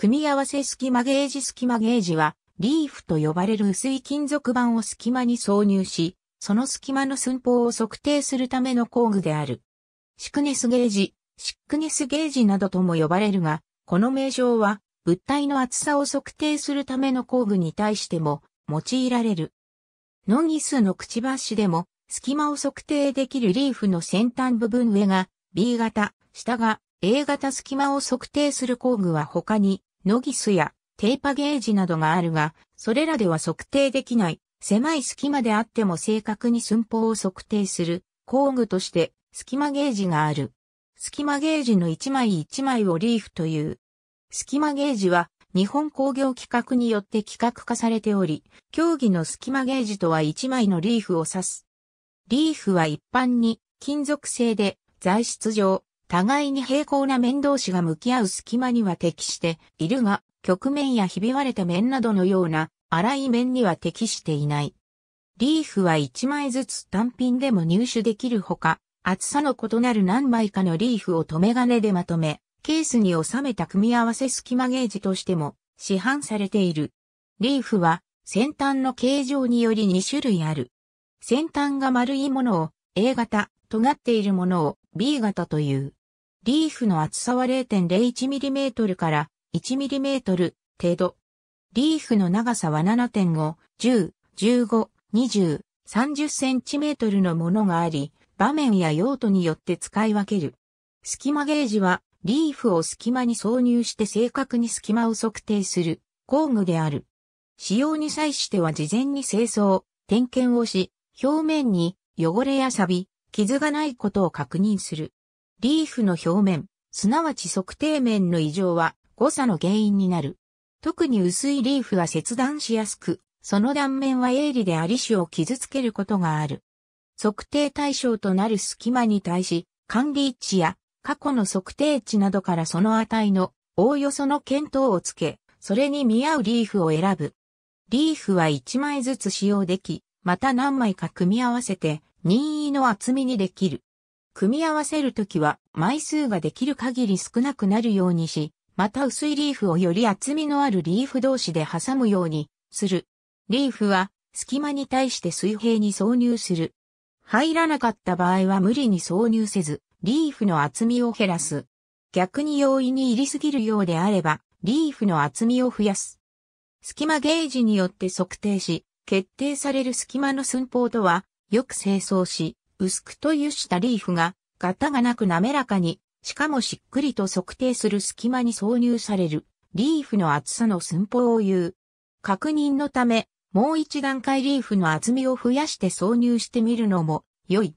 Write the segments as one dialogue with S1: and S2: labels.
S1: 組み合わせ隙間ゲージ隙間ゲージは、リーフと呼ばれる薄い金属板を隙間に挿入し、その隙間の寸法を測定するための工具である。シクネスゲージ、シックネスゲージなどとも呼ばれるが、この名称は、物体の厚さを測定するための工具に対しても用いられる。ノギスのくちばしでも、隙間を測定できるリーフの先端部分上が B 型、下が A 型隙間を測定する工具は他にノギスやテーパゲージなどがあるが、それらでは測定できない、狭い隙間であっても正確に寸法を測定する工具として隙間ゲージがある。隙間ゲージの1枚1枚をリーフという。隙間ゲージは日本工業規格によって規格化されており、競技の隙間ゲージとは1枚のリーフを指す。リーフは一般に金属製で材質上、互いに平行な面同士が向き合う隙間には適しているが、曲面やひび割れた面などのような荒い面には適していない。リーフは1枚ずつ単品でも入手できるほか、厚さの異なる何枚かのリーフを留め金でまとめ、ケースに収めた組み合わせ隙間ゲージとしても市販されている。リーフは先端の形状により2種類ある。先端が丸いものを A 型、尖っているものを B 型という。リーフの厚さは 0.01mm から 1mm 程度。リーフの長さは7.5、10、15、20、30cm のものがあり、場面や用途によって使い分ける。隙間ゲージは、リーフを隙間に挿入して正確に隙間を測定する工具である。使用に際しては事前に清掃、点検をし、表面に汚れや錆傷がないことを確認する。リーフの表面、すなわち測定面の異常は誤差の原因になる。特に薄いリーフは切断しやすく、その断面は鋭利であり種を傷つけることがある。測定対象となる隙間に対し、管理位置や過去の測定値などからその値のおおよその検討をつけ、それに見合うリーフを選ぶ。リーフは1枚ずつ使用でき、また何枚か組み合わせて任意の厚みにできる。組み合わせるときは枚数ができる限り少なくなるようにし、また薄いリーフをより厚みのあるリーフ同士で挟むようにする。リーフは隙間に対して水平に挿入する。入らなかった場合は無理に挿入せず、リーフの厚みを減らす。逆に容易に入りすぎるようであれば、リーフの厚みを増やす。隙間ゲージによって測定し、決定される隙間の寸法とは、よく清掃し、薄くとゆしたリーフが、型がなく滑らかに、しかもしっくりと測定する隙間に挿入される、リーフの厚さの寸法を言う。確認のため、もう一段階リーフの厚みを増やして挿入してみるのも良い。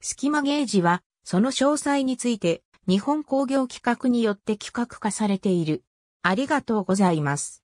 S1: 隙間ゲージは、その詳細について、日本工業企画によって企画化されている。ありがとうございます。